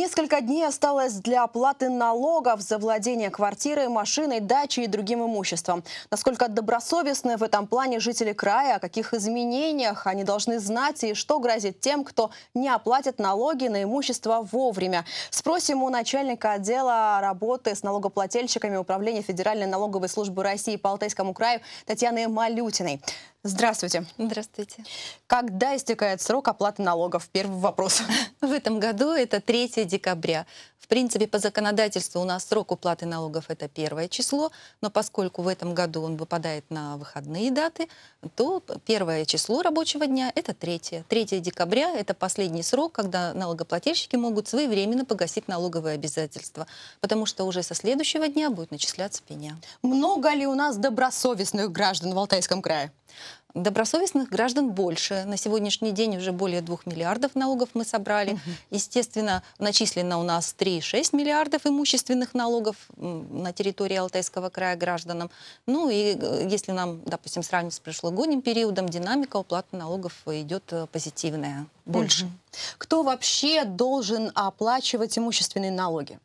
Несколько дней осталось для оплаты налогов за владение квартирой, машиной, дачей и другим имуществом. Насколько добросовестны в этом плане жители края, о каких изменениях они должны знать и что грозит тем, кто не оплатит налоги на имущество вовремя. Спросим у начальника отдела работы с налогоплательщиками Управления Федеральной налоговой службы России по Алтайскому краю Татьяны Малютиной. Здравствуйте. Здравствуйте. Когда истекает срок оплаты налогов? Первый вопрос. В этом году это 3 декабря. В принципе, по законодательству у нас срок уплаты налогов это первое число, но поскольку в этом году он выпадает на выходные даты, то первое число рабочего дня это третье. Третье декабря это последний срок, когда налогоплательщики могут своевременно погасить налоговые обязательства, потому что уже со следующего дня будет начисляться пеня. Много ли у нас добросовестных граждан в Алтайском крае? Добросовестных граждан больше. На сегодняшний день уже более 2 миллиардов налогов мы собрали. Угу. Естественно, начислено у нас 3,6 миллиардов имущественных налогов на территории Алтайского края гражданам. Ну и э, если нам, допустим, сравнить с прошлогодним периодом, динамика уплаты налогов идет э, позитивная, больше. Угу. Кто вообще должен оплачивать имущественные налоги?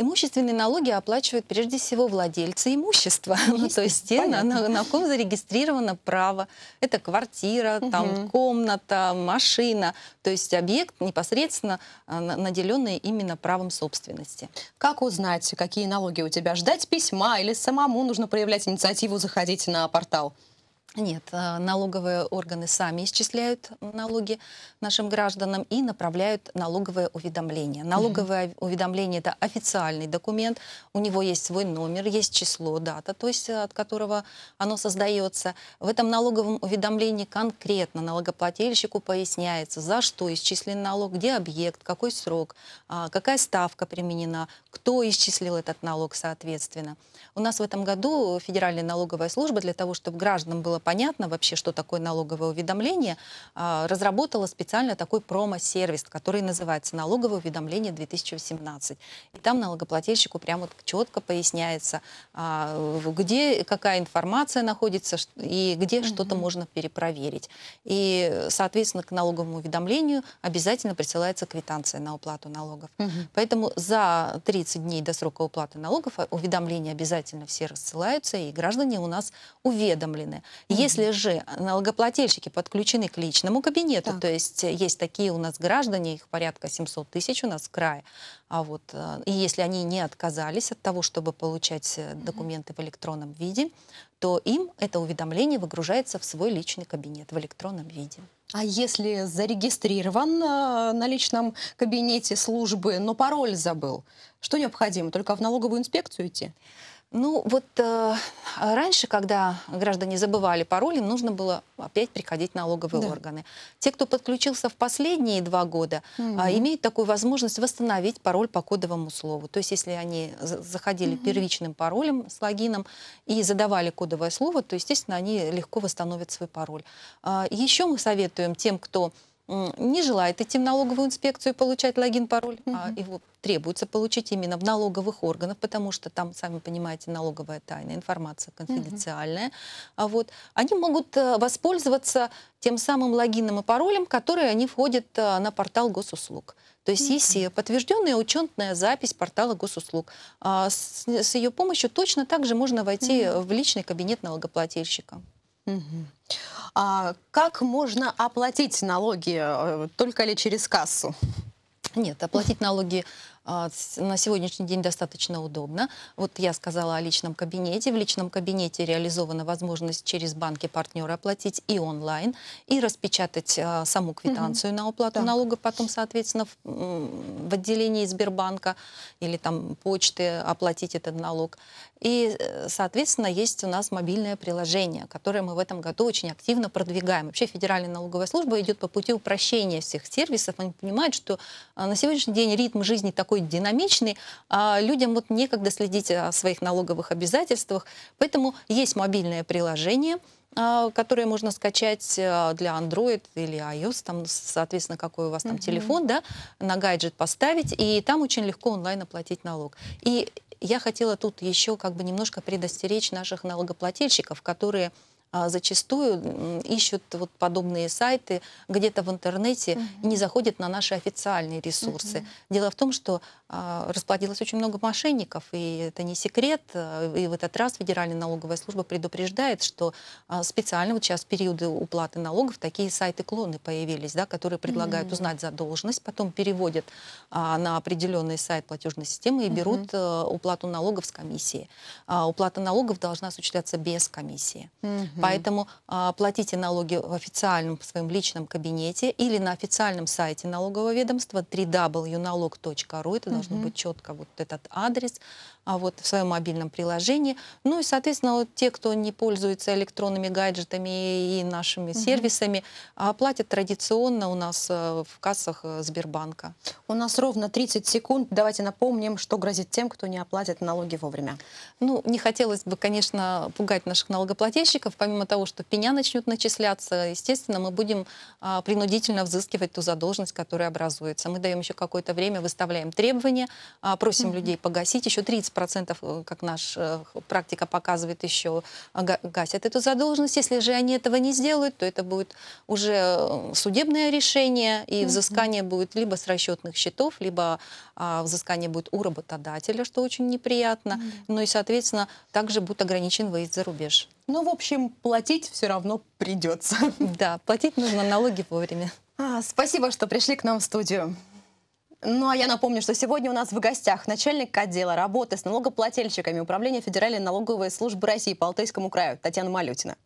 Имущественные налоги оплачивают прежде всего владельцы имущества. Ну, то есть те, э, на, на, на ком зарегистрировано право. Это квартира, угу. там комната, машина. То есть объект непосредственно э, наделенный именно правом собственности. Как узнать, какие налоги у тебя? Ждать письма или самому нужно проявлять инициативу, заходить на портал? Нет, а, налоговые органы сами исчисляют налоги нашим гражданам и направляют налоговое уведомление. Налоговое mm -hmm. уведомление – это официальный документ, у него есть свой номер, есть число, дата, то есть э, от которого оно создается. В этом налоговом уведомлении конкретно налогоплательщику поясняется, за что исчислен налог, где объект, какой срок, а, какая ставка применена, кто исчислил этот налог соответственно. У нас в этом году Федеральная налоговая служба для того, чтобы гражданам было понятно вообще, что такое налоговое уведомление, а, разработала специально такой промо-сервис, который называется «Налоговое уведомление 2018». И там налогоплательщику прямо четко поясняется, а, где какая информация находится и где mm-hmm. что-то можно перепроверить. И, соответственно, к налоговому уведомлению обязательно присылается квитанция на уплату налогов. Угу. Поэтому за 30 дней до срока уплаты налогов а, уведомления обязательно все рассылаются, и граждане у нас уведомлены. Если же налогоплательщики подключены к личному кабинету, так. то есть э, есть такие у нас граждане, их порядка 700 тысяч у нас в крае, а вот, э, и если они не отказались от того, чтобы получать э, документы в электронном виде, то им это уведомление выгружается в свой личный кабинет в электронном виде. А если зарегистрирован на личном кабинете службы, но пароль забыл, что необходимо? Только в налоговую инспекцию идти? Ну вот э, а раньше, когда граждане забывали пароль, им нужно было опять приходить налоговые да. органы. Те, кто подключился в последние два года, угу. э, имеют такую возможность восстановить пароль по кодовому слову. То есть если они заходили угу. первичным паролем с логином и задавали кодовое слово, то, естественно, они легко восстановят свой пароль. Э, а, еще мы советуем тем, кто не желает идти в налоговую инспекцию и получать логин, пароль, угу. а его требуется получить именно в налоговых органах, потому что там, сами понимаете, налоговая тайна, информация конфиденциальная. Угу. А вот они могут э, воспользоваться тем самым логином и паролем, которые они входят э, на портал госуслуг. То есть есть mm -hmm. подтвержденная учетная запись портала госуслуг. А с, с ее помощью точно так же можно войти mm -hmm. в личный кабинет налогоплательщика. Mm -hmm. А как можно оплатить налоги? Э, только ли через кассу? Нет, оплатить налоги а, на сегодняшний день достаточно удобно. Вот я сказала о личном кабинете. В личном кабинете реализована возможность через банки партнера оплатить и онлайн, и распечатать а, саму квитанцию угу. на оплату так. налога, потом, соответственно, в, в отделении Сбербанка или там почты оплатить этот налог. И, э, соответственно, есть у нас мобильное приложение, которое мы в этом году очень активно продвигаем. Вообще Федеральная налоговая служба идет по пути упрощения всех сервисов. Они понимают, что а, на сегодняшний день ритм жизни такой такой динамичный, а людям вот некогда следить о а, своих налоговых обязательствах. Поэтому есть мобильное приложение, а, которое можно скачать а, для Android или iOS, там, соответственно, какой у вас там mm-hmm. телефон, да, на гаджет поставить, и там очень легко онлайн оплатить налог. И я хотела тут еще как бы немножко предостеречь наших налогоплательщиков, которые а, зачастую ищут вот подобные сайты где-то в интернете угу. не заходят на наши официальные ресурсы. Угу. Дело в том, что а, расплодилось очень много мошенников, и это не секрет. А, и в этот раз Федеральная налоговая служба предупреждает, что специально вот сейчас в периоды уплаты налогов такие сайты-клоны появились, да, которые предлагают угу. узнать задолженность, потом переводят на определенный сайт платежной системы и берут угу. уплату налогов с комиссии. Уплата налогов должна осуществляться без комиссии. Поэтому а, платите налоги в официальном в своем личном кабинете или на официальном сайте налогового ведомства www.налог.ру. Это должно быть четко вот этот адрес а вот в своем мобильном приложении. Ну и, соответственно, вот те, кто не пользуется электронными гаджетами и нашими угу. сервисами, а платят традиционно у нас э, в кассах э, Сбербанка. У нас ровно 30 секунд. Давайте напомним, что грозит тем, кто не оплатит налоги вовремя. Ну, не хотелось бы, конечно, пугать наших налогоплательщиков. Помимо того, что пеня начнет начисляться, естественно, мы будем а, принудительно взыскивать ту задолженность, которая образуется. Мы даем еще какое-то время, выставляем требования, а просим угу. людей погасить еще 30 30%, э, как наша э, практика показывает, еще э, гасят эту задолженность. Если же они этого не сделают, то это будет уже судебное решение, и взыскание будет либо с расчетных счетов, либо а, взыскание будет у работодателя, что очень неприятно. Ну и, соответственно, также будет ограничен выезд за рубеж. Ну, в общем, платить все равно придется. Да, платить нужно налоги вовремя. А, спасибо, что пришли к нам в студию. Ну а я напомню, что сегодня у нас в гостях начальник отдела работы с налогоплательщиками Управления Федеральной налоговой службы России по Алтайскому краю Татьяна Малютина.